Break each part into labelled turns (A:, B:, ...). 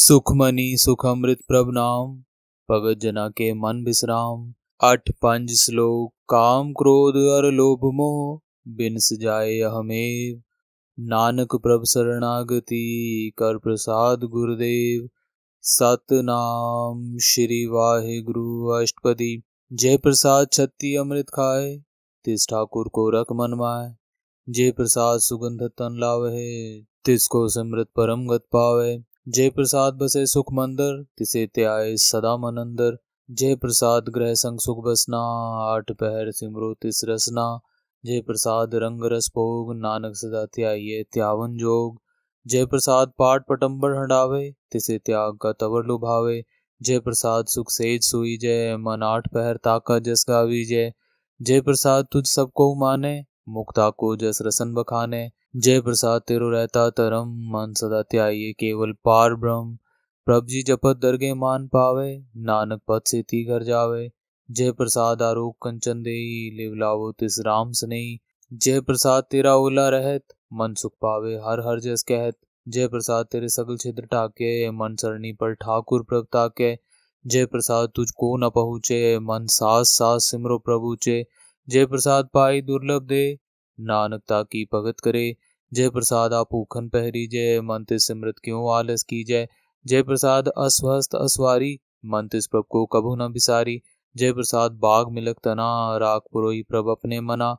A: सुखमणि सुखमृत प्रभ नाम भगत जना के मन विश्राम अठ पंज श्लोक काम क्रोध अर लोभ मोह बिन सजाए अहमेव नानक प्रभ शरणागति कर प्रसाद गुरुदेव सत नाम श्री वाहे गुरु अष्टपदी जय प्रसाद छत्ती अमृत खाए तिस ठाकुर को रख मनवाए जय प्रसाद सुगंध तन लावे तिसको सिमृत परम गत पावे जय प्रसाद बसे सुख मंदर तिसे त्याय सदा मनंदर जय प्रसाद ग्रह संग सुख बसना आठ पहर सिमरो तिस रसना जय प्रसाद रंग रस भोग नानक सदा त्याये त्यावन जोग जय प्रसाद पाठ पटम्बर हंडावे तिसे त्याग का तवर लुभावे जय प्रसाद सुख सेज सुई जय मन आठ पहर ताका जस गावी जय जय प्रसाद तुझ सबको माने मुक्ता को जस रसन बखाने जय प्रसाद तेरो रहता तरम मन सदा त्याये केवल पार ब्रह्म प्रभ जी जपत दरगे मान पावे नानक पद से ती घर जावे जय प्रसाद आरोग कंचन दे लिवलावो तिस राम स्नेही जय प्रसाद तेरा ओला रहत मन सुख पावे हर हर जस कहत जय प्रसाद तेरे सगल छिद्र ठाके मन सरणी पर ठाकुर प्रभ ताके जय प्रसाद तुझ को न पहुँचे मन सास सास सिमरो प्रभु चे जय प्रसाद पाई दुर्लभ दे नानकता की भगत करे जय प्रसाद आपूखन पहरी जय मंत सिमृत क्यों आलस की जय जय प्रसाद अस्वस्थ अस्वारी मंत प्रभ को कभू न बिसारी जय प्रसाद बाग मिलक तना राग पुरोई प्रभ अपने मना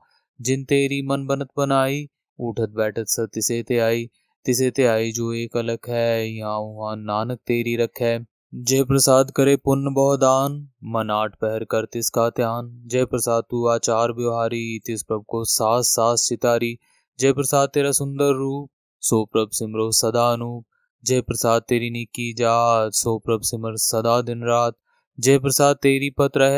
A: जिन तेरी मन बनत बनाई उठत बैठत सत तिसे ते आई तिसे ते आई जो एक अलग है यहाँ वहाँ नानक तेरी रख है जय प्रसाद करे पुण्य बहुदान मन आठ पहर कर तिसका ध्यान जय प्रसाद तू आचार व्यवहारी तिस प्रभ को सास सास चितारी जय प्रसाद तेरा सुंदर रूप सो प्रभ सिमरो सदा अनूप जय प्रसाद तेरी निकी जात सो प्रभ सिमर सदा दिन रात जय प्रसाद तेरी पत रह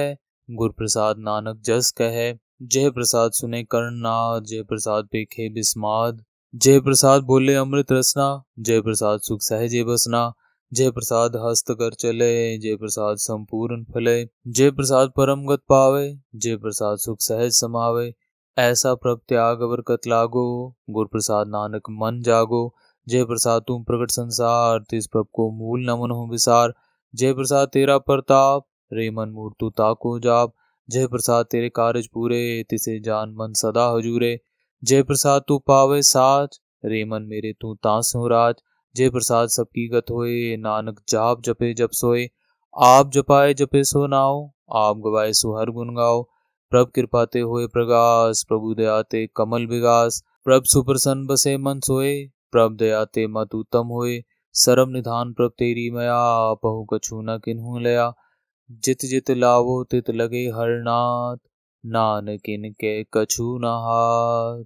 A: गुर प्रसाद नानक जस कहे जय प्रसाद सुने कर्णनाथ जय प्रसाद पेखे बिस्माद जय प्रसाद बोले अमृत रसना जय प्रसाद सुख सहजे बसना जय प्रसाद हस्त कर चले जय प्रसाद संपूर्ण फले जय प्रसाद परम गत पावे जय प्रसाद सुख सहज समावे ऐसा प्रभ त्याग बरकत लागो गुर प्रसाद नानक मन जागो जय प्रसाद तुम प्रकट संसार तिस प्रभ को मूल नमन हो विसार जय प्रसाद तेरा प्रताप रे मन मूर्तु ताको जाप जय प्रसाद तेरे कार्य पूरे तिसे जान मन सदा हजूरे जय प्रसाद तू पावे साच रे मन मेरे तू तासो राज जय प्रसाद सबकी गत होए नानक जाप जपे जप सोए आप जपाए जपे सो नाओ आप गवाए सुहर गुन गाओ प्रभ कृपाते हुए प्रगास प्रभु दयाते कमल विगास प्रभ सुप्रसन्न बसे मन सोए प्रभ दयाते मत उत्तम होए सरम निधान प्रभ तेरी मया बहु कछु न किन्हु लया जित जित लावो तित लगे हरनाथ नानक के कछु न हाथ